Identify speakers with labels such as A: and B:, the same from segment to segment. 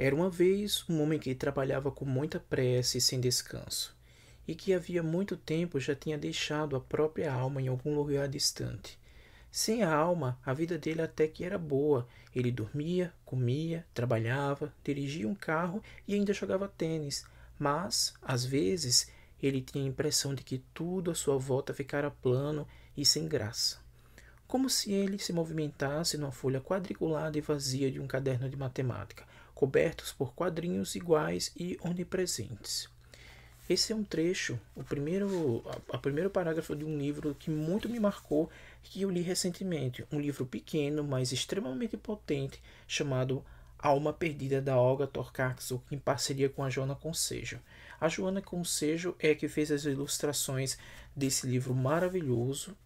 A: Era uma vez um homem que trabalhava com muita pressa e sem descanso, e que havia muito tempo já tinha deixado a própria alma em algum lugar distante. Sem a alma, a vida dele até que era boa. Ele dormia, comia, trabalhava, dirigia um carro e ainda jogava tênis. Mas, às vezes, ele tinha a impressão de que tudo à sua volta ficara plano e sem graça como se ele se movimentasse numa folha quadriculada e vazia de um caderno de matemática, cobertos por quadrinhos iguais e onipresentes. Esse é um trecho, o primeiro, a, a primeiro parágrafo de um livro que muito me marcou, que eu li recentemente, um livro pequeno, mas extremamente potente, chamado Alma Perdida da Olga Torcaxo, em parceria com a Joana Concejo. A Joana Concejo é que fez as ilustrações desse livro maravilhoso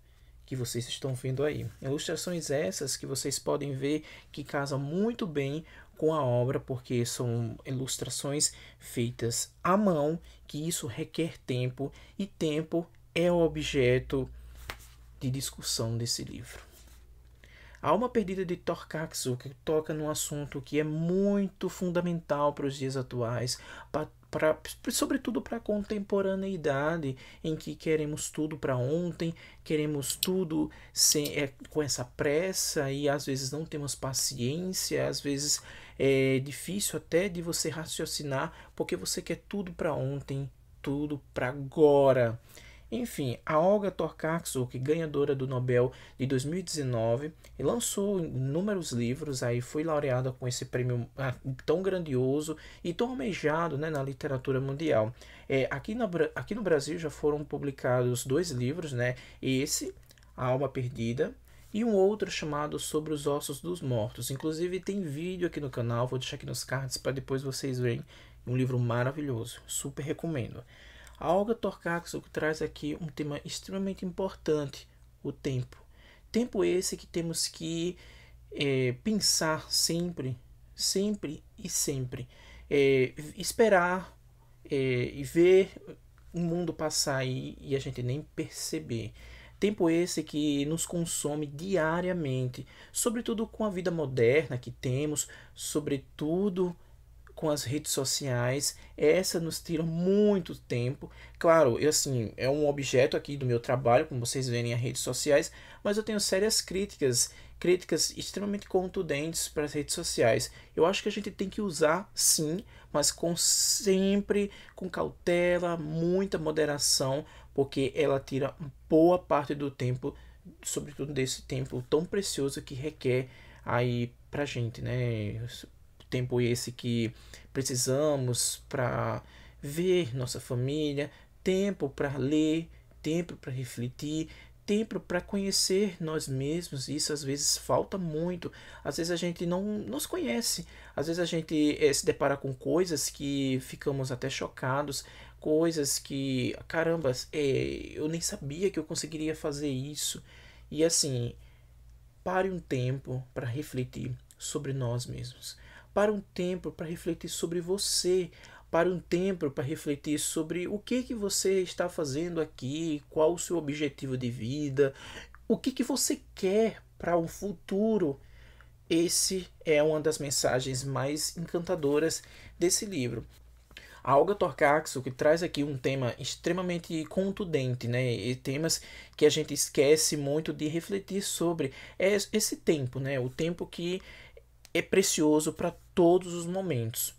A: que vocês estão vendo aí. Ilustrações essas que vocês podem ver que casam muito bem com a obra, porque são ilustrações feitas à mão, que isso requer tempo, e tempo é o objeto de discussão desse livro. A Alma Perdida de Torkatsu, que toca num assunto que é muito fundamental para os dias atuais, para pra, sobretudo para a contemporaneidade, em que queremos tudo para ontem, queremos tudo sem, é, com essa pressa e às vezes não temos paciência, às vezes é difícil até de você raciocinar porque você quer tudo para ontem, tudo para agora. Enfim, a Olga Tokarczuk, ganhadora do Nobel de 2019, lançou inúmeros livros, aí foi laureada com esse prêmio ah, tão grandioso e tão almejado né, na literatura mundial. É, aqui, no aqui no Brasil já foram publicados dois livros, né? Esse, A Alma Perdida, e um outro chamado Sobre os Ossos dos Mortos. Inclusive tem vídeo aqui no canal, vou deixar aqui nos cards para depois vocês verem. Um livro maravilhoso, super recomendo. A Olga Tokarczuk traz aqui um tema extremamente importante, o tempo. Tempo esse que temos que é, pensar sempre, sempre e sempre. É, esperar é, e ver o mundo passar e, e a gente nem perceber. Tempo esse que nos consome diariamente, sobretudo com a vida moderna que temos, sobretudo com as redes sociais, essa nos tira muito tempo. Claro, eu, assim, é um objeto aqui do meu trabalho, como vocês verem, as redes sociais, mas eu tenho sérias críticas, críticas extremamente contundentes para as redes sociais. Eu acho que a gente tem que usar sim, mas com sempre com cautela, muita moderação, porque ela tira boa parte do tempo, sobretudo desse tempo tão precioso que requer aí pra gente, né? tempo esse que precisamos para ver nossa família, tempo para ler, tempo para refletir, tempo para conhecer nós mesmos. Isso às vezes falta muito. Às vezes a gente não nos conhece. Às vezes a gente é, se depara com coisas que ficamos até chocados, coisas que, caramba, é, eu nem sabia que eu conseguiria fazer isso. E assim, pare um tempo para refletir sobre nós mesmos para um tempo para refletir sobre você, para um tempo para refletir sobre o que que você está fazendo aqui, qual o seu objetivo de vida, o que que você quer para o um futuro. Esse é uma das mensagens mais encantadoras desse livro. A Olga Torcaxo, que traz aqui um tema extremamente contundente, né? E temas que a gente esquece muito de refletir sobre. É esse tempo, né? O tempo que é precioso para todos os momentos.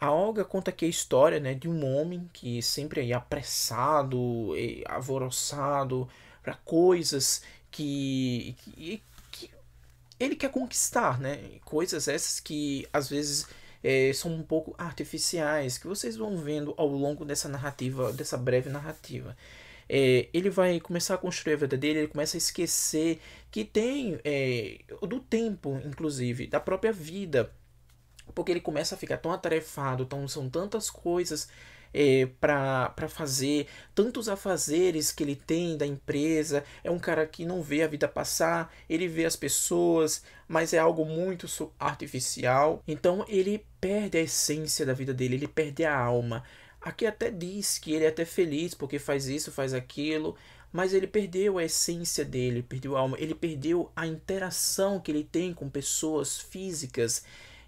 A: A Olga conta aqui a história né, de um homem que sempre é apressado, é alvoroçado para coisas que, que, que, ele quer conquistar, né? Coisas essas que às vezes é, são um pouco artificiais, que vocês vão vendo ao longo dessa narrativa, dessa breve narrativa. É, ele vai começar a construir a vida dele, ele começa a esquecer que tem é, do tempo, inclusive, da própria vida porque ele começa a ficar tão atarefado, tão, são tantas coisas é, para fazer, tantos afazeres que ele tem da empresa. É um cara que não vê a vida passar, ele vê as pessoas, mas é algo muito artificial. Então ele perde a essência da vida dele, ele perde a alma. Aqui até diz que ele é até feliz porque faz isso, faz aquilo, mas ele perdeu a essência dele, perdeu a alma, ele perdeu a interação que ele tem com pessoas físicas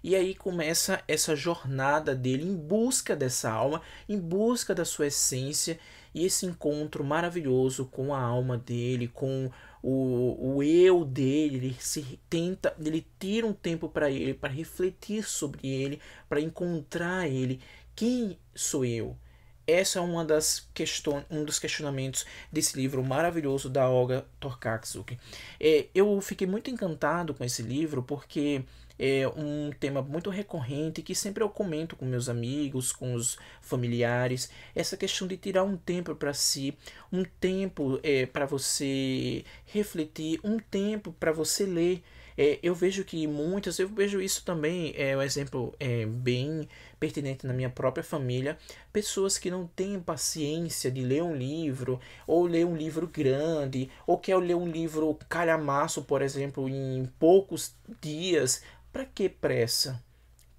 A: e aí começa essa jornada dele em busca dessa alma, em busca da sua essência e esse encontro maravilhoso com a alma dele, com o, o eu dele, ele se tenta, ele tira um tempo para ele, para refletir sobre ele, para encontrar ele. Quem sou eu? Essa é uma das questões, um dos questionamentos desse livro maravilhoso da Olga Torkaksuki. É, eu fiquei muito encantado com esse livro porque é um tema muito recorrente que sempre eu comento com meus amigos, com os familiares, essa questão de tirar um tempo para si, um tempo é, para você refletir, um tempo para você ler. É, eu vejo que muitas, eu vejo isso também, é um exemplo é, bem pertinente na minha própria família, pessoas que não têm paciência de ler um livro, ou ler um livro grande, ou quer ler um livro calhamaço, por exemplo, em poucos dias, para que pressa?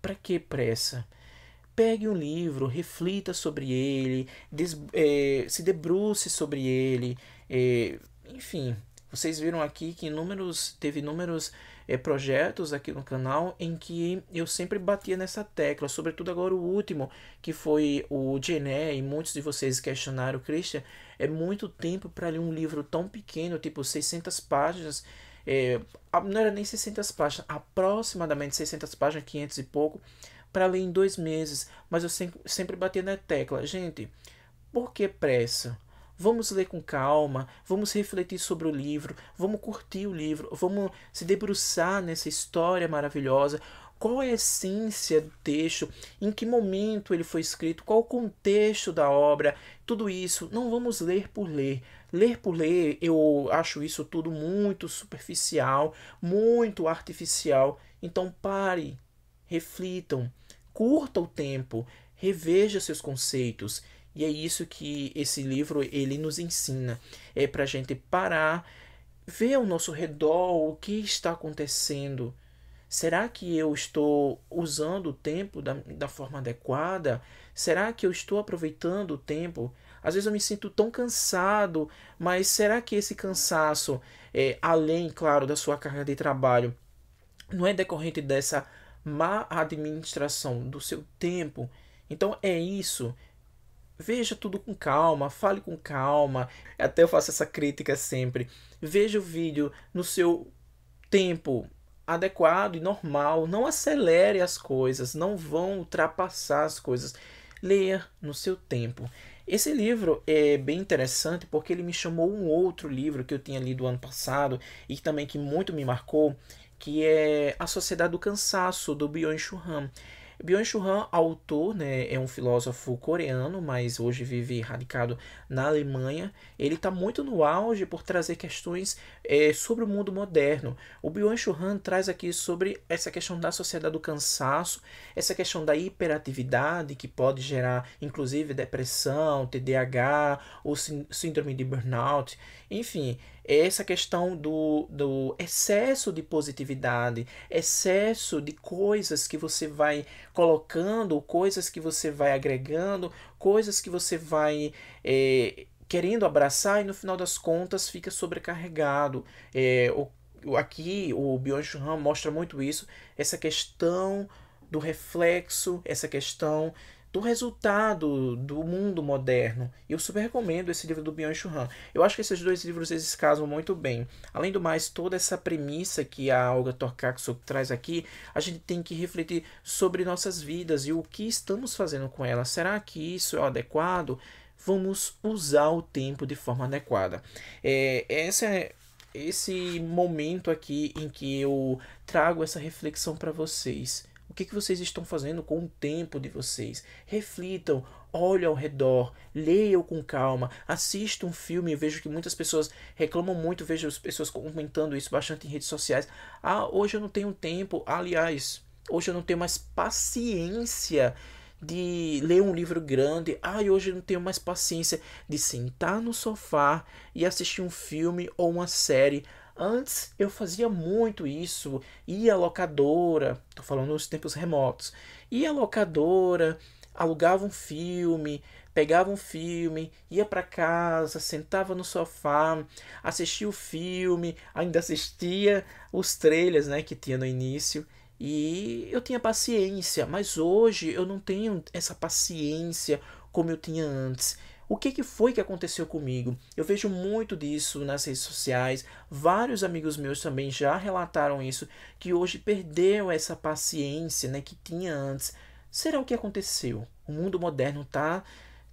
A: Para que pressa? Pegue um livro, reflita sobre ele, des, é, se debruce sobre ele, é, enfim. Vocês viram aqui que números teve inúmeros é, projetos aqui no canal em que eu sempre batia nessa tecla, sobretudo agora o último, que foi o Gené, e muitos de vocês questionaram, Christian, é muito tempo para ler um livro tão pequeno, tipo 600 páginas, é, não era nem 600 páginas, aproximadamente 600 páginas, 500 e pouco, para ler em dois meses. Mas eu sempre, sempre bati na tecla, gente, por que pressa? Vamos ler com calma, vamos refletir sobre o livro, vamos curtir o livro, vamos se debruçar nessa história maravilhosa, qual é a essência do texto, em que momento ele foi escrito, qual o contexto da obra, tudo isso. Não vamos ler por ler. Ler por ler, eu acho isso tudo muito superficial, muito artificial. Então pare, reflitam, curta o tempo, reveja seus conceitos. E é isso que esse livro ele nos ensina. É para a gente parar, ver ao nosso redor o que está acontecendo Será que eu estou usando o tempo da, da forma adequada? Será que eu estou aproveitando o tempo? Às vezes eu me sinto tão cansado, mas será que esse cansaço, é, além, claro, da sua carga de trabalho, não é decorrente dessa má administração do seu tempo? Então é isso. Veja tudo com calma, fale com calma. Até eu faço essa crítica sempre. Veja o vídeo no seu tempo adequado e normal. Não acelere as coisas, não vão ultrapassar as coisas. Leia no seu tempo. Esse livro é bem interessante porque ele me chamou um outro livro que eu tinha lido ano passado e também que muito me marcou, que é A Sociedade do Cansaço, do Byung-Chul Han. Byung-Chul Han, autor, né, é um filósofo coreano, mas hoje vive radicado na Alemanha. Ele está muito no auge por trazer questões é, sobre o mundo moderno. O Byung-Chul Han traz aqui sobre essa questão da sociedade do cansaço, essa questão da hiperatividade que pode gerar, inclusive, depressão, TDAH ou síndrome de burnout. Enfim, essa questão do, do excesso de positividade, excesso de coisas que você vai colocando, coisas que você vai agregando, coisas que você vai. É, querendo abraçar e no final das contas fica sobrecarregado. É, o, aqui o Byung-Chul Han mostra muito isso, essa questão do reflexo, essa questão do resultado do mundo moderno. E eu super recomendo esse livro do byung Han. Eu acho que esses dois livros eles casam muito bem. Além do mais, toda essa premissa que a Olga Torkakso traz aqui, a gente tem que refletir sobre nossas vidas e o que estamos fazendo com elas. Será que isso é adequado? Vamos usar o tempo de forma adequada. É, essa é esse momento aqui em que eu trago essa reflexão para vocês o que, que vocês estão fazendo com o tempo de vocês? Reflitam, olhem ao redor, leiam com calma, assistam um filme. vejo que muitas pessoas reclamam muito, vejo as pessoas comentando isso bastante em redes sociais. Ah, hoje eu não tenho tempo. Aliás, hoje eu não tenho mais paciência de ler um livro grande. ah, hoje eu não tenho mais paciência de sentar no sofá e assistir um filme ou uma série. Antes eu fazia muito isso, ia à locadora, tô falando nos tempos remotos, ia à locadora, alugava um filme, pegava um filme, ia para casa, sentava no sofá, assistia o filme, ainda assistia os trailers, né, que tinha no início, e eu tinha paciência, mas hoje eu não tenho essa paciência como eu tinha antes o que, que foi que aconteceu comigo? Eu vejo muito disso nas redes sociais. Vários amigos meus também já relataram isso, que hoje perdeu essa paciência né, que tinha antes. Será o que aconteceu? O mundo moderno está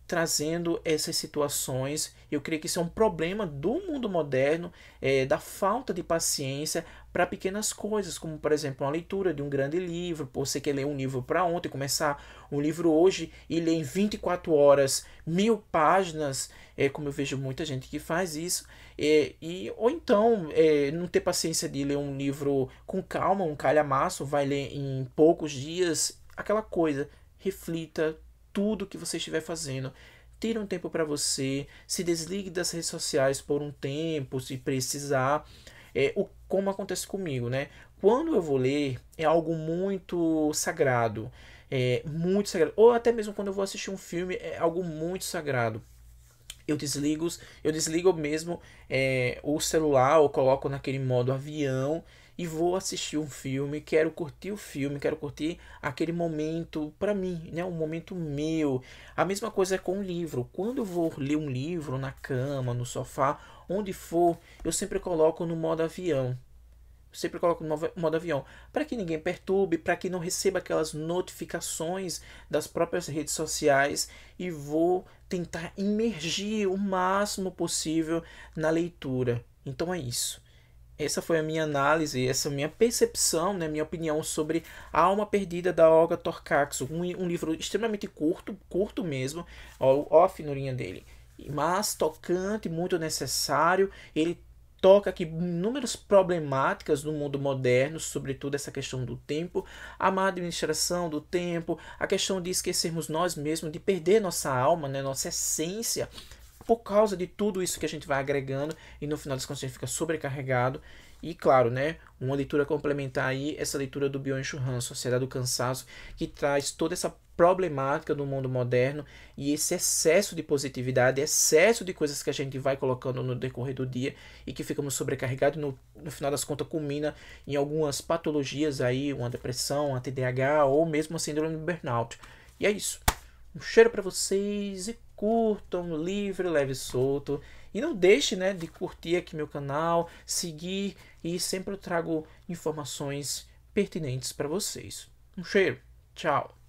A: trazendo essas situações. Eu creio que isso é um problema do mundo moderno, é, da falta de paciência para pequenas coisas, como por exemplo uma leitura de um grande livro. você quer ler um livro para ontem, começar um livro hoje e ler em 24 horas mil páginas, é, como eu vejo muita gente que faz isso. É, e, ou então é, não ter paciência de ler um livro com calma, um calhamaço, vai ler em poucos dias, aquela coisa. Reflita, tudo que você estiver fazendo. Tire um tempo para você, se desligue das redes sociais por um tempo, se precisar. É, o, como acontece comigo, né? Quando eu vou ler, é algo muito sagrado. É, muito sagrado. Ou até mesmo quando eu vou assistir um filme, é algo muito sagrado eu desligo, eu desligo mesmo é, o celular, eu coloco naquele modo avião e vou assistir um filme, quero curtir o filme, quero curtir aquele momento para mim, né? Um momento meu. A mesma coisa é com o livro. Quando eu vou ler um livro na cama, no sofá, onde for, eu sempre coloco no modo avião. Eu sempre coloco no modo avião, para que ninguém perturbe, para que não receba aquelas notificações das próprias redes sociais e vou tentar imergir o máximo possível na leitura. Então é isso essa foi a minha análise, essa minha percepção, né, minha opinião sobre A Alma Perdida da Olga Torcaxo, um, um livro extremamente curto, curto mesmo, ó, ó a finurinha dele, mas tocante, muito necessário, ele toca aqui inúmeras problemáticas do mundo moderno, sobretudo essa questão do tempo, a má administração do tempo, a questão de esquecermos nós mesmos, de perder nossa alma, né, nossa essência, por causa de tudo isso que a gente vai agregando e no final das contas a gente fica sobrecarregado. E claro, né, uma leitura complementar aí, essa leitura do Bion chul Han, Sociedade do Cansaço, que traz toda essa problemática do mundo moderno e esse excesso de positividade, excesso de coisas que a gente vai colocando no decorrer do dia e que ficamos sobrecarregados no, no final das contas culmina em algumas patologias aí, uma depressão, uma TDAH ou mesmo a síndrome de burnout. E é isso. Um cheiro para vocês e curtam livre, leve solto. E não deixe né, de curtir aqui meu canal, seguir e sempre eu trago informações pertinentes para vocês. Um cheiro, tchau!